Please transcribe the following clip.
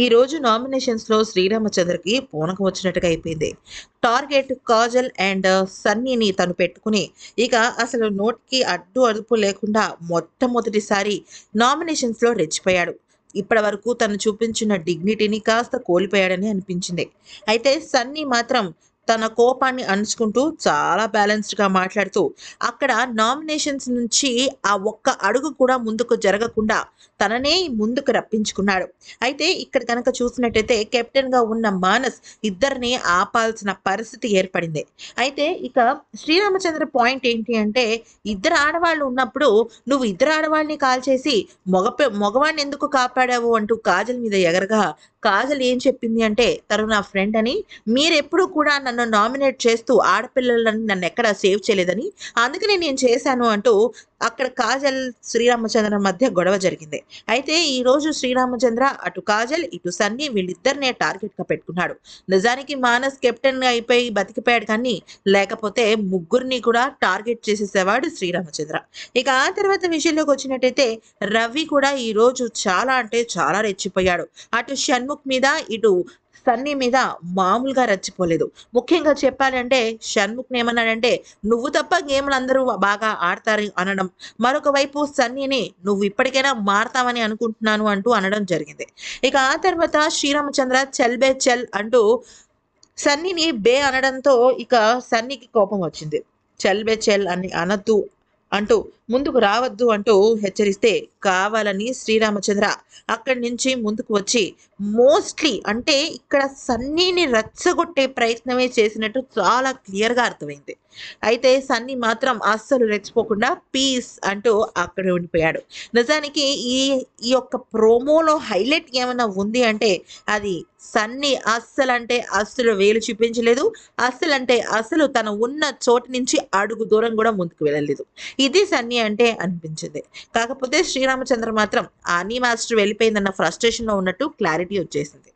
ఈ రోజు నామినేషన్స్ లో శ్రీరామచంద్రకి పూనకం వచ్చినట్టుగా అయిపోయింది టార్గెట్ కాజల్ అండ్ సన్నీని తను పెట్టుకుని ఇక అసలు నోటికి అడ్డు అదుపు లేకుండా మొట్టమొదటిసారి నామినేషన్స్ లో రెచ్చిపోయాడు ఇప్పటి వరకు తను చూపించిన డిగ్నిటీని కాస్త కోల్పోయాడని అనిపించింది అయితే సన్నీ మాత్రం తన కోపాన్ని అణుచుకుంటూ చాలా బ్యాలెన్స్డ్గా మాట్లాడుతూ అక్కడ నామినేషన్స్ నుంచి ఆ ఒక్క అడుగు కూడా ముందుకు జరగకుండా తననే ముందుకు రప్పించుకున్నాడు అయితే ఇక్కడ కనుక చూసినట్టయితే కెప్టెన్గా ఉన్న మానస్ ఇద్దరిని ఆపాల్సిన పరిస్థితి ఏర్పడింది అయితే ఇక శ్రీరామచంద్ర పాయింట్ ఏంటి అంటే ఇద్దరు ఆడవాళ్ళు ఉన్నప్పుడు నువ్వు ఇద్దరు ఆడవాళ్ళని కాల్ చేసి మగ మగవాడిని ఎందుకు కాపాడావు అంటూ కాజల్ మీద ఎగరగా కాజల్ ఏం చెప్పింది అంటే తను నా ఫ్రెండ్ అని మీరెప్పుడు కూడా నన్ను నన్ను నామినేట్ చేస్తూ ఆడపిల్లలను నన్ను ఎక్కడ సేవ్ చేయలేదని అందుకనే నేను చేశాను అంటూ అక్కడ కాజల్ శ్రీరామచంద్ర మధ్య గొడవ జరిగింది అయితే ఈ రోజు శ్రీరామచంద్ర అటు కాజల్ ఇటు సన్నీ వీళ్ళిద్దరినే గా పెట్టుకున్నాడు నిజానికి మానస్ కెప్టెన్ అయిపోయి బతికిపోయాడు కానీ లేకపోతే ముగ్గురిని కూడా టార్గెట్ చేసేసేవాడు శ్రీరామచంద్ర ఇక ఆ తర్వాత విషయంలోకి వచ్చినట్టయితే రవి కూడా ఈ రోజు చాలా అంటే చాలా రెచ్చిపోయాడు అటు షణ్ముఖ్ మీద ఇటు సన్నీ మీద మామూలుగా రచ్చిపోలేదు ముఖ్యంగా చెప్పాలంటే షణ్ముఖ్ ఏమన్నాడంటే నువ్వు తప్ప గేమ్లు అందరూ బాగా ఆడతారు అనడం మరొక వైపు సన్నీని నువ్వు ఇప్పటికైనా మారతావని అనుకుంటున్నాను అంటూ అనడం జరిగింది ఇక ఆ తర్వాత శ్రీరామచంద్ర చెల్ బే చెల్ అంటూ సన్నీని బే అనడంతో ఇక సన్నీకి కోపం వచ్చింది చెల్ బే చెల్ అని అనద్దు అంటూ ముందుకు రావద్దు అంటూ హెచ్చరిస్తే కావాలని శ్రీరామచంద్ర అక్కడి నుంచి ముందుకు వచ్చి మోస్ట్లీ అంటే ఇక్కడ సన్నీని రెచ్చగొట్టే ప్రయత్నమే చేసినట్టు చాలా క్లియర్గా అర్థమైంది అయితే సన్నీ మాత్రం అస్సలు రెచ్చిపోకుండా పీస్ అంటూ అక్కడ ఉండిపోయాడు నిజానికి ఈ ఈ యొక్క ప్రోమోలో హైలైట్ ఏమైనా ఉంది అంటే అది సన్నీ అస్సలు అంటే అస్సలు వేలు చూపించలేదు అస్సలు అంటే ఉన్న చోటు నుంచి అడుగు దూరం కూడా ముందుకు వెళ్ళలేదు ఇది సన్నీ అంటే అనిపించింది కాకపోతే శ్రీరామచంద్ర మాత్రం ఆనీ మాస్టర్ వెళ్ళిపోయిందన్న ఫ్రస్ట్రేషన్లో ఉన్నట్టు క్లారిటీ క్లారిటీ వచ్చేసింది